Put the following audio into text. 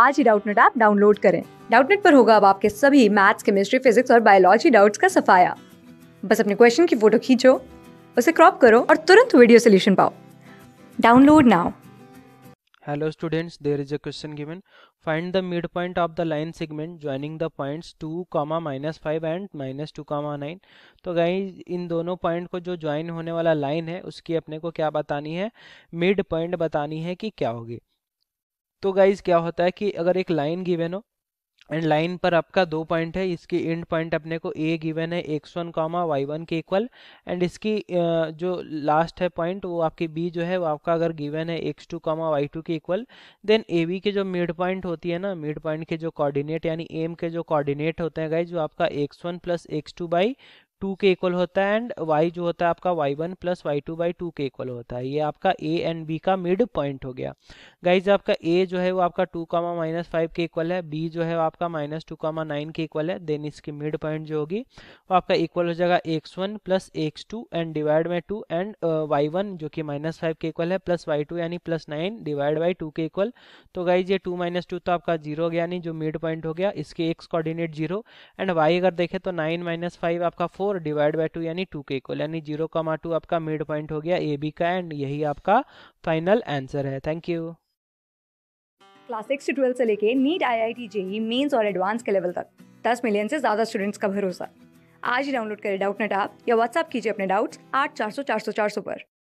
आज ही Doubtnut app download करें डाउटनेट पर होगा अब आपके सभी मैथ्स केमिस्ट्री फिजिक्स और बायोलॉजी डाउट्स का सफाया बस अपने क्वेश्चन की फोटो खींचो उसे क्रॉप करो और तुरंत वीडियो सोल्यूशन पाओ download now hello students there is a question given find the mid point of the line segment joining the points two comma minus five and minus two comma nine तो guys इन दोनों point को जो join होने वाला line है उसकी अपने को क्या बतानी है मिड पॉइंट बतानी है कि क्या होगी तो गाइज क्या होता है कि अगर एक लाइन गिवेन हो एंड लाइन पर आपका दो पॉइंट है इसकी एंड पॉइंट अपने को ए गिवन है x one comma y one के इक्वल एंड इसकी जो लास्ट है पॉइंट वो आपकी बी जो है वो आपका अगर गिवन है x two comma y two के इक्वल देन ए बी के जो मिड पॉइंट होती है ना मिड पॉइंट के जो कोऑर्डिनेट यानी एम के जो कोऑर्डिनेट होते हैं गाइज वो आपका x one plus x two by two के इक्वल होता है एंड वाई जो होता है आपका y one plus y two by two के इक्वल होता है ये आपका ए एंड बी का मिड पॉइंट हो गया गाइज आपका ए जो है वो आपका टू कामा माइनस फाइव के इक्वल है बी जो है वो आपका माइनस टू कामा नाइन के इक्वल है देन इसकी मिड पॉइंट जो होगी वो आपका इक्वल हो जाएगा x one plus x two and divide by two and y one जो कि माइनस फाइव के इक्वल है प्लस वाई टू यानी plus nine divide by two के इक्वल तो गाइज ये टू माइनस टू तो आपका जीरो हो गया यानी जो मिड पॉइंट हो गया इसके x coordinate zero and y अगर देखें तो नाइन माइनस फाइव आपका four four divide by two यानी टू के इक्वल यानी जीरो कमा टू आपका मिड पॉइंट हो गया ए बी का एंड यही आपका फाइनल आंसर है थैंक यू क्लास सिक्स से ट्वेल्थ से लेके NEET I I T JEE Mains और एडवांस के लेवल तक दस मिलियन से ज़्यादा स्टूडेंट्स का भरोसा आज ही डाउनलोड करें डाउट नेट आप या व्हाट्सअप कीजिए अपने डाउट्स आठ चार सौ चार सौ चार सौ पर